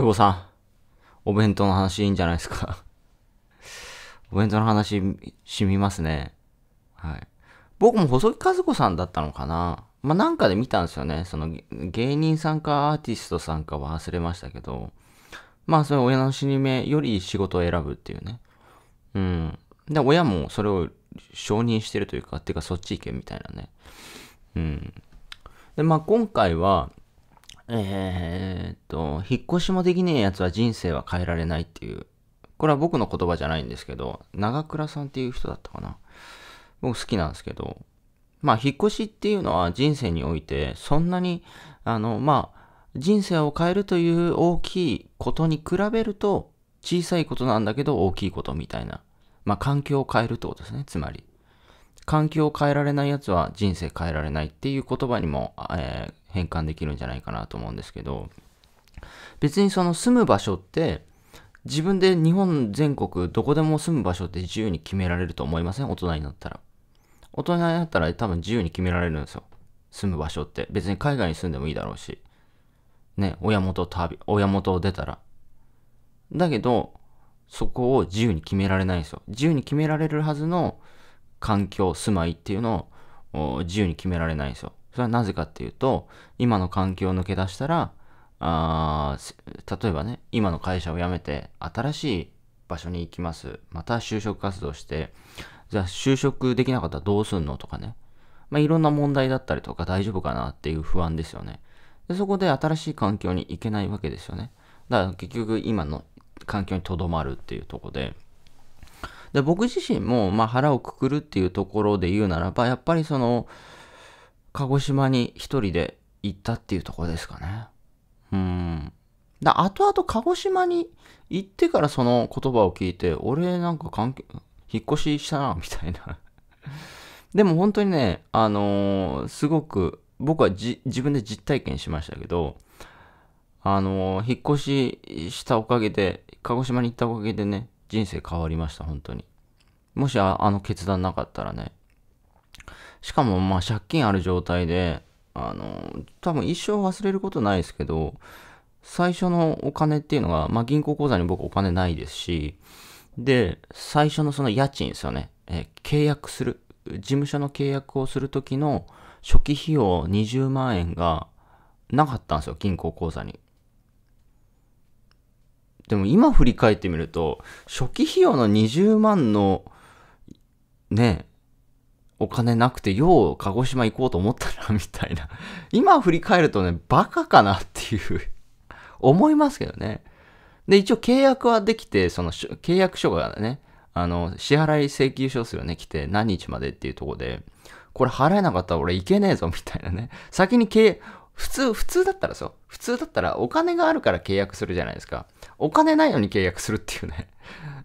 久保さん、お弁当の話いいんじゃないですか お弁当の話、しみますね。はい。僕も細木和子さんだったのかなまあ、なんかで見たんですよね。その、芸人さんかアーティストさんかは忘れましたけど、まあ、それ親の死に目より仕事を選ぶっていうね。うん。で、親もそれを承認してるというか、っていうかそっち行けみたいなね。うん。で、まあ、今回は、えー、っと、引っ越しもできねえやつは人生は変えられないっていう。これは僕の言葉じゃないんですけど、長倉さんっていう人だったかな。僕好きなんですけど、まあ、引っ越しっていうのは人生において、そんなに、あの、まあ、人生を変えるという大きいことに比べると、小さいことなんだけど大きいことみたいな。まあ、環境を変えるってことですね、つまり。環境を変えられないやつは人生変えられないっていう言葉にも、えー、変換できるんじゃないかなと思うんですけど、別にその住む場所って、自分で日本全国どこでも住む場所って自由に決められると思いません大人になったら。大人になったら多分自由に決められるんですよ。住む場所って。別に海外に住んでもいいだろうし。ね、親元旅、親元を出たら。だけど、そこを自由に決められないんですよ。自由に決められるはずの環境、住まいっていうのを自由に決められないんですよ。それはなぜかっていうと、今の環境を抜け出したら、あ例えばね、今の会社を辞めて、新しい場所に行きます。また就職活動して、じゃあ就職できなかったらどうすんのとかね。まあ、いろんな問題だったりとか大丈夫かなっていう不安ですよね。でそこで新しい環境に行けないわけですよね。だから結局今の環境にとどまるっていうとこで。で、僕自身も、まあ、腹をくくるっていうところで言うならば、やっぱりその、鹿児島に一人で行ったっていうとこですかね。うん。だ後々鹿児島に行ってからその言葉を聞いて、俺なんか関係、引っ越ししたな、みたいな でも本当にね、あのー、すごく、僕は自分で実体験しましたけど、あのー、引っ越ししたおかげで、鹿児島に行ったおかげでね、人生変わりました、本当に。もしあの決断なかったらね、しかもまあ借金ある状態で、あの、多分一生忘れることないですけど、最初のお金っていうのが、まあ銀行口座に僕お金ないですし、で、最初のその家賃ですよね。え契約する。事務所の契約をするときの初期費用20万円がなかったんですよ、銀行口座に。でも今振り返ってみると、初期費用の20万の、ね、お金なくて、よう鹿児島行こうと思ったな、みたいな。今振り返るとね、バカかなっていう 思いますけどね。で、一応契約はできて、その契約書がね、あの、支払い請求書数すね、来て、何日までっていうとこで、これ払えなかったら俺行けねえぞ、みたいなね。先に契普通、普通だったらそう。普通だったらお金があるから契約するじゃないですか。お金ないのに契約するっていうね。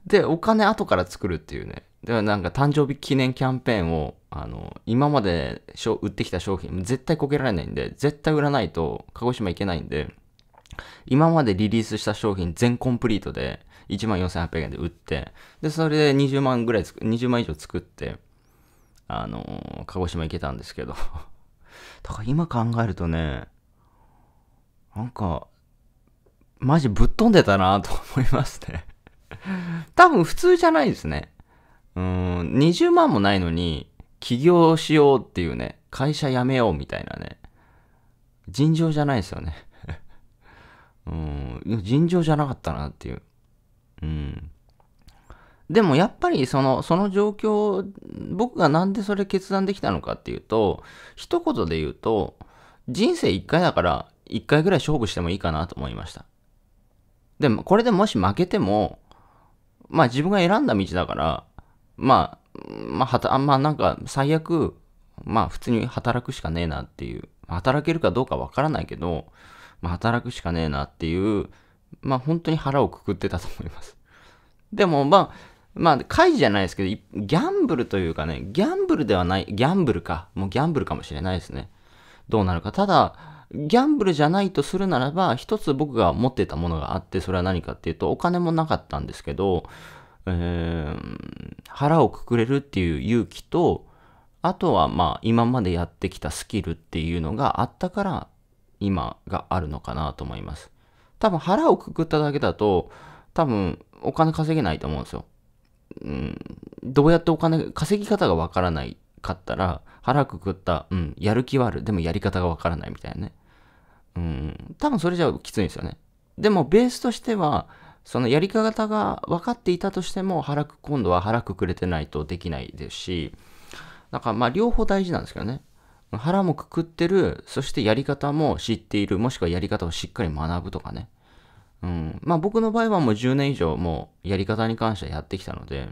で、お金後から作るっていうね。ではなんか誕生日記念キャンペーンを、あの、今まで売ってきた商品、絶対こけられないんで、絶対売らないと鹿児島行けないんで、今までリリースした商品全コンプリートで14,800円で売って、で、それで20万ぐらいつ、20万以上作って、あの鹿児島行けたんですけど。だから今考えるとね、なんか、マジぶっ飛んでたなと思いますね多分普通じゃないですね。うん、20万もないのに、起業しようっていうね、会社辞めようみたいなね、尋常じゃないですよね。うん、尋常じゃなかったなっていう。うん。でもやっぱりその、その状況、僕がなんでそれ決断できたのかっていうと、一言で言うと、人生一回だから、一回ぐらい勝負してもいいかなと思いました。でも、これでもし負けても、まあ自分が選んだ道だから、まあ、まあ、はた、まあなんか最悪、まあ普通に働くしかねえなっていう、働けるかどうかわからないけど、まあ働くしかねえなっていう、まあ本当に腹をくくってたと思います。でもまあ、まあ、会じゃないですけど、ギャンブルというかね、ギャンブルではない、ギャンブルか。もうギャンブルかもしれないですね。どうなるか。ただ、ギャンブルじゃないとするならば、一つ僕が持ってたものがあって、それは何かっていうと、お金もなかったんですけど、ー腹をくくれるっていう勇気と、あとはまあ今までやってきたスキルっていうのがあったから今があるのかなと思います。多分腹をくくっただけだと多分お金稼げないと思うんですよ。うん、どうやってお金、稼ぎ方がわからないかったら腹くくった、うん、やる気はある。でもやり方がわからないみたいなね。うん、多分それじゃきついんですよね。でもベースとしてはそのやり方が分かっていたとしても腹く今度は腹くくれてないとできないですしだからまあ両方大事なんですけどね腹もくくってるそしてやり方も知っているもしくはやり方をしっかり学ぶとかねうん、まあ僕の場合はもう10年以上もうやり方に関してはやってきたので、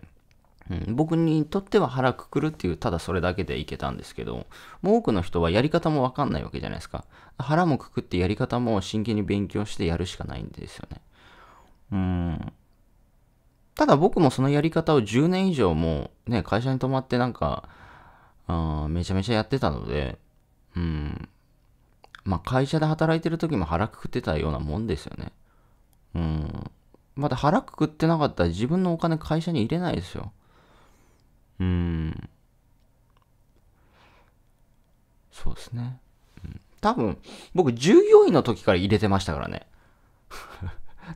うん、僕にとっては腹くくるっていうただそれだけでいけたんですけど、もう多くの人はやり方もわかんないわけじゃないですか。腹もくくってやり方も真剣に勉強してやるしかないんですよね。ただ僕もそのやり方を10年以上もね、会社に泊まってなんか、あめちゃめちゃやってたので、うん。まあ会社で働いてる時も腹くくってたようなもんですよね。うん。まだ腹くくってなかったら自分のお金会社に入れないですよ。うん。そうですね。うん、多分、僕従業員の時から入れてましたからね。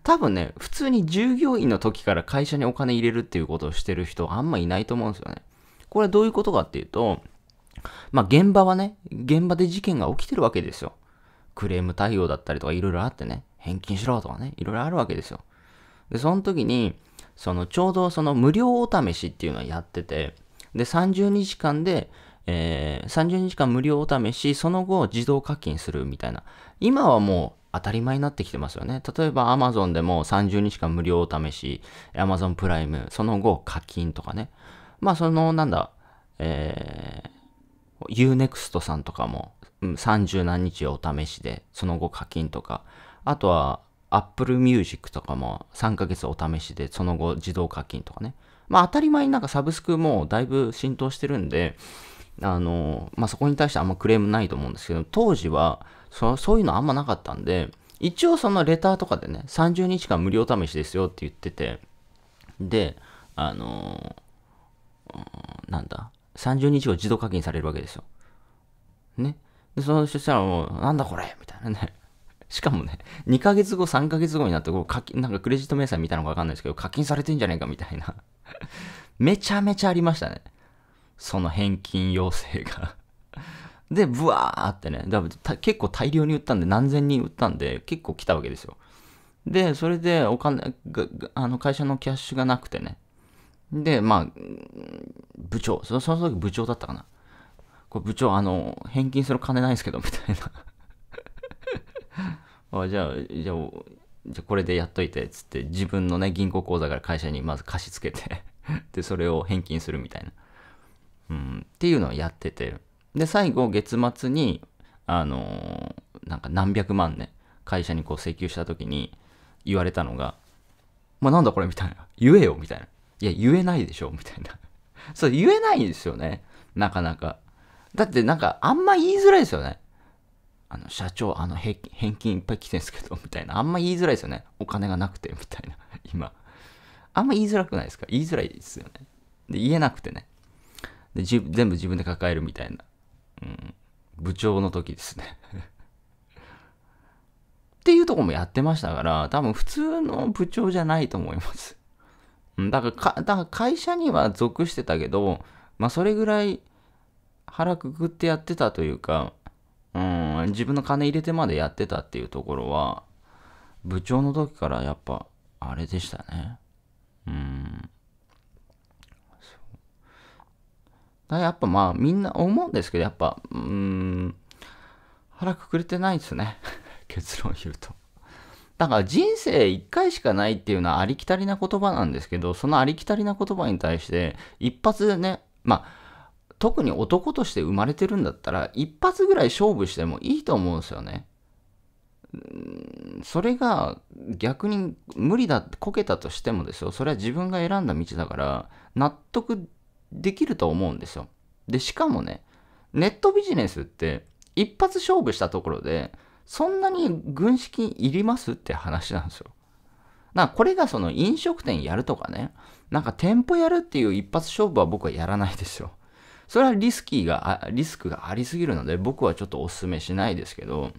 多分ね、普通に従業員の時から会社にお金入れるっていうことをしてる人あんまいないと思うんですよね。これどういうことかっていうと、まあ現場はね、現場で事件が起きてるわけですよ。クレーム対応だったりとかいろいろあってね、返金しろとかね、いろいろあるわけですよ。で、その時に、そのちょうどその無料お試しっていうのをやってて、で、30日間で、えー、30日間無料お試し、その後自動課金するみたいな。今はもう当たり前になってきてますよね。例えば Amazon でも30日間無料お試し、Amazon プライム、その後課金とかね。まあそのなんだ、えー、Unext さんとかも、うん、30何日お試しで、その後課金とか、あとは Apple Music とかも3ヶ月お試しで、その後自動課金とかね。まあ当たり前になんかサブスクもだいぶ浸透してるんで、あの、まあそこに対してあんまクレームないと思うんですけど、当時は、そそういうのあんまなかったんで、一応そのレターとかでね、30日間無料試しですよって言ってて、で、あのー、なんだ、30日後自動課金されるわけですよ。ね。で、そのしたらもう、なんだこれみたいなね。しかもね、2ヶ月後、3ヶ月後になって、こう課金、なんかクレジット明細見たのかわかんないですけど、課金されてんじゃねえかみたいな。めちゃめちゃありましたね。その返金要請がで、ブワーってね、だ結構大量に売ったんで、何千人売ったんで、結構来たわけですよ。で、それでお金、あの会社のキャッシュがなくてね。で、まあ、部長、そのそ時部長だったかな。これ部長、あの、返金する金ないんですけど、みたいな あ。じゃあ、じゃあ、じゃこれでやっといて、つって、自分のね、銀行口座から会社にまず貸し付けて で、それを返金するみたいな。うん、っていうのをやってて。で、最後、月末に、あのー、なんか何百万ね、会社にこう請求した時に言われたのが、まあ、なんだこれみたいな。言えよみたいな。いや、言えないでしょみたいな。そう、言えないですよね。なかなか。だってなんか、あんま言いづらいですよね。あの、社長、あの、返金いっぱい来てんですけど、みたいな。あんま言いづらいですよね。お金がなくて、みたいな。今。あんま言いづらくないですか言いづらいですよね。で、言えなくてね。で、全部自分で抱えるみたいな。部長の時ですね っていうとこもやってましたから、多分普通の部長じゃないと思います。だからか、だから会社には属してたけど、まあそれぐらい腹くくってやってたというか、うん、自分の金入れてまでやってたっていうところは、部長の時からやっぱ、あれでしたね。うん。やっぱまあみんな思うんですけど、やっぱ、うーん、腹くくれてないですね。結論言うと。だから人生一回しかないっていうのはありきたりな言葉なんですけど、そのありきたりな言葉に対して一発でね、まあ、特に男として生まれてるんだったら、一発ぐらい勝負してもいいと思うんですよね。それが逆に無理だこけたとしてもですよそれは自分が選んだ道だから納得できると思うんですよ。で、しかもね、ネットビジネスって一発勝負したところで、そんなに軍資金いりますって話なんですよ。なこれがその飲食店やるとかね、なんか店舗やるっていう一発勝負は僕はやらないですよ。それはリスキーが、リスクがありすぎるので僕はちょっとお勧めしないですけど、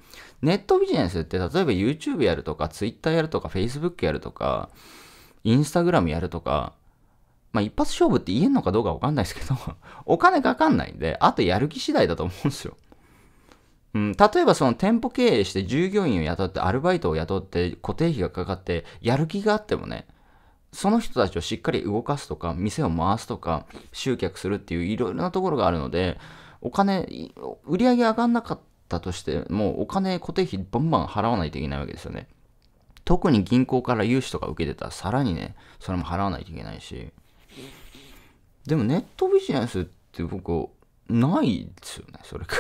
ネットビジネスって例えば YouTube やるとか Twitter やるとか Facebook やるとか、Instagram やるとか、まあ一発勝負って言えんのかどうかわかんないですけど、お金かかんないんで、あとやる気次第だと思うんですよ。うん、例えばその店舗経営して従業員を雇ってアルバイトを雇って固定費がかかってやる気があってもねその人たちをしっかり動かすとか店を回すとか集客するっていういろいろなところがあるのでお金売り上げ上がんなかったとしてもお金固定費バンバン払わないといけないわけですよね特に銀行から融資とか受けてたらさらにねそれも払わないといけないしでもネットビジネスって僕、ないですよね、それが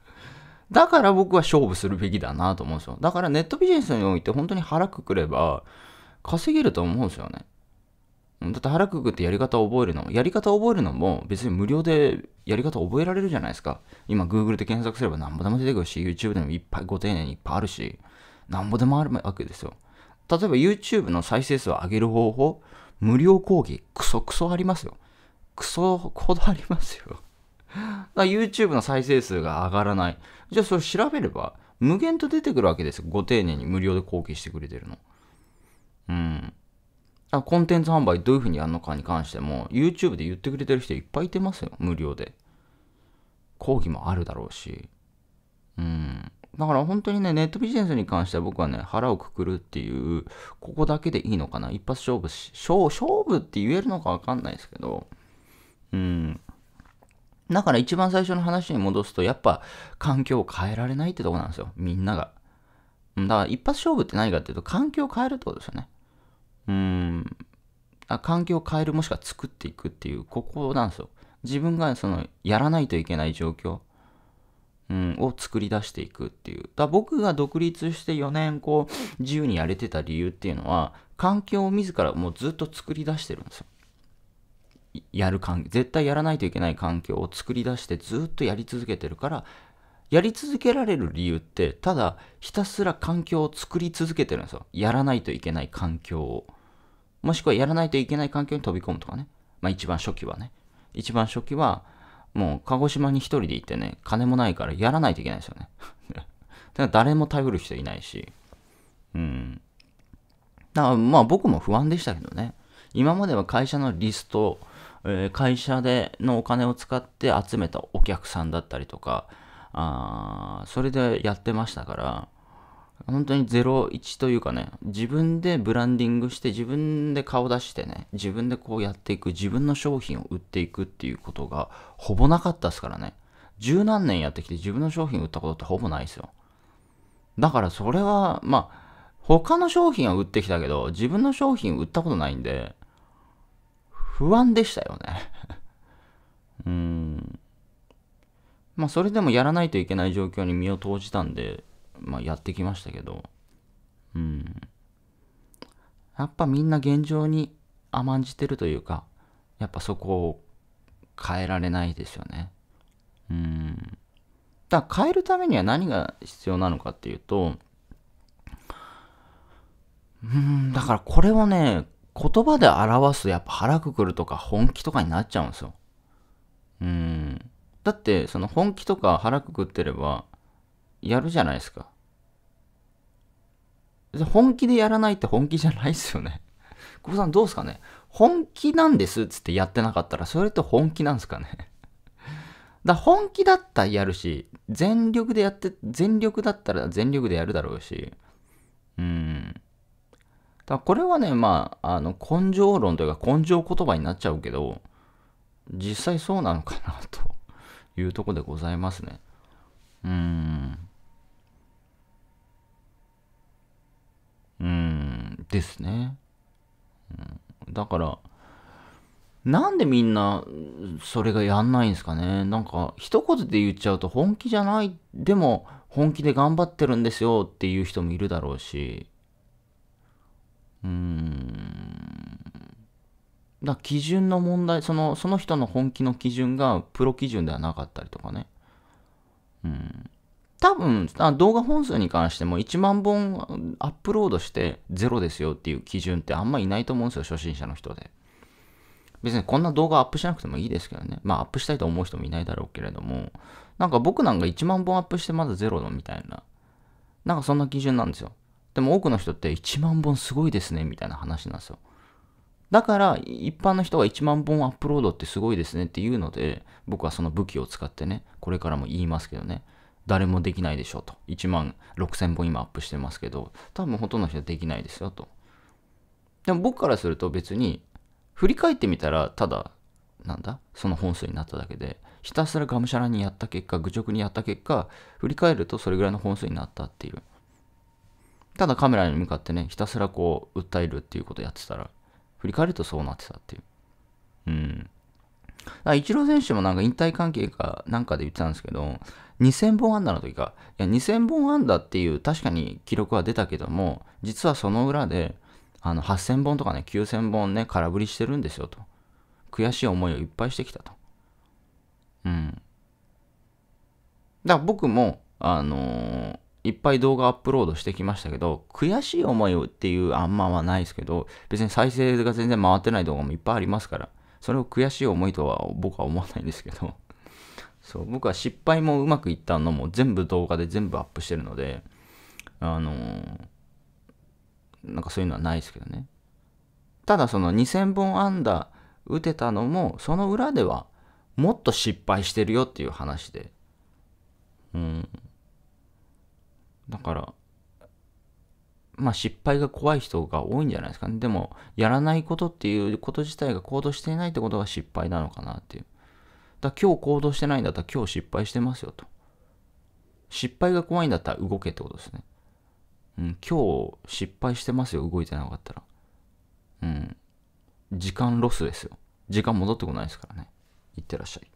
だから僕は勝負するべきだなと思うんですよ。だからネットビジネスにおいて本当に腹くくれば稼げると思うんですよね。だって腹くくってやり方を覚えるのも、やり方を覚えるのも別に無料でやり方を覚えられるじゃないですか。今 Google で検索すれば何ぼでも出てくるし、YouTube でもいっぱいご丁寧にいっぱいあるし、何ぼでもあるわけですよ。例えば YouTube の再生数を上げる方法無料講義、クソクソありますよ。クソほどありますよ。YouTube の再生数が上がらない。じゃあそれ調べれば、無限と出てくるわけですよ。ご丁寧に無料で講義してくれてるの。うん。あコンテンツ販売どういうふうにやるのかに関しても、YouTube で言ってくれてる人いっぱいいてますよ。無料で。講義もあるだろうし。うん。だから本当にね、ネットビジネスに関しては僕はね、腹をくくるっていう、ここだけでいいのかな。一発勝負し、勝勝負って言えるのかわかんないですけど、うん。だから一番最初の話に戻すと、やっぱ環境を変えられないってとこなんですよ。みんなが。だから一発勝負って何かっていうと、環境を変えるってことですよね。うん。あ環境を変える、もしくは作っていくっていう、ここなんですよ。自分がその、やらないといけない状況。うん、を作り出していくっていう。だ僕が独立して4年こう自由にやれてた理由っていうのは環境を自らもうずっと作り出してるんですよ。やる環絶対やらないといけない環境を作り出してずっとやり続けてるからやり続けられる理由ってただひたすら環境を作り続けてるんですよ。やらないといけない環境を。もしくはやらないといけない環境に飛び込むとかね。まあ一番初期はね。一番初期はもう鹿児島に一人で行ってね、金もないからやらないといけないですよね。だから誰も頼る人いないし。うん。だからまあ僕も不安でしたけどね。今までは会社のリスト、えー、会社でのお金を使って集めたお客さんだったりとか、あそれでやってましたから、本当に01というかね、自分でブランディングして、自分で顔出してね、自分でこうやっていく、自分の商品を売っていくっていうことがほぼなかったですからね。十何年やってきて自分の商品売ったことってほぼないですよ。だからそれは、まあ、他の商品は売ってきたけど、自分の商品売ったことないんで、不安でしたよね うーん。まあ、それでもやらないといけない状況に身を投じたんで、まあ、やってきましたけど、うん。やっぱみんな現状に甘んじてるというか、やっぱそこを変えられないですよね。うん。だから変えるためには何が必要なのかっていうと、うん、だからこれをね、言葉で表すとやっぱ腹くくるとか本気とかになっちゃうんですよ。うん。だって、その本気とか腹くくってれば、やるじゃないですか。本気でやらないって本気じゃないっすよね。久保さんどうですかね本気なんですっつってやってなかったら、それって本気なんですかね だ本気だったらやるし、全力でやって、全力だったら全力でやるだろうし、うん。だこれはね、まあ、あの、根性論というか根性言葉になっちゃうけど、実際そうなのかなというとこでございますね。うん。ですね。うん、だから、なんでみんなそれがやんないんですかね。なんか一言で言っちゃうと本気じゃない。でも本気で頑張ってるんですよっていう人もいるだろうし。うーん。だ基準の問題その、その人の本気の基準がプロ基準ではなかったりとかね。うん。多分あ動画本数に関しても1万本アップロードしてゼロですよっていう基準ってあんまいないと思うんですよ、初心者の人で。別にこんな動画アップしなくてもいいですけどね。まあアップしたいと思う人もいないだろうけれども、なんか僕なんか1万本アップしてまだゼロのみたいな、なんかそんな基準なんですよ。でも多くの人って1万本すごいですねみたいな話なんですよ。だから一般の人が1万本アップロードってすごいですねっていうので、僕はその武器を使ってね、これからも言いますけどね。誰もできないでしょうと。1万6000本今アップしてますけど、多分ほとんどの人できないですよと。でも僕からすると別に、振り返ってみたら、ただ、なんだその本数になっただけで、ひたすらがむしゃらにやった結果、愚直にやった結果、振り返るとそれぐらいの本数になったっていう。ただカメラに向かってね、ひたすらこう、訴えるっていうことやってたら、振り返るとそうなってたっていう。うん。イチロー選手もなんか引退関係かなんかで言ってたんですけど、2000本安打の時か。いや、2000本安打っていう確かに記録は出たけども、実はその裏で、あの、8000本とかね、9000本ね、空振りしてるんですよと。悔しい思いをいっぱいしてきたと。うん。だから僕も、あのー、いっぱい動画アップロードしてきましたけど、悔しい思いをっていうあんまはないですけど、別に再生が全然回ってない動画もいっぱいありますから、それを悔しい思いとは僕は思わないんですけど。そう僕は失敗もうまくいったのも全部動画で全部アップしてるのであのー、なんかそういうのはないですけどねただその2000本安打打てたのもその裏ではもっと失敗してるよっていう話でうんだからまあ失敗が怖い人が多いんじゃないですかねでもやらないことっていうこと自体が行動していないってことが失敗なのかなっていうだ今日行動してないんだったら今日失敗してますよと。失敗が怖いんだったら動けってことですね。うん、今日失敗してますよ、動いてなかったら。うん。時間ロスですよ。時間戻ってこないですからね。いってらっしゃい。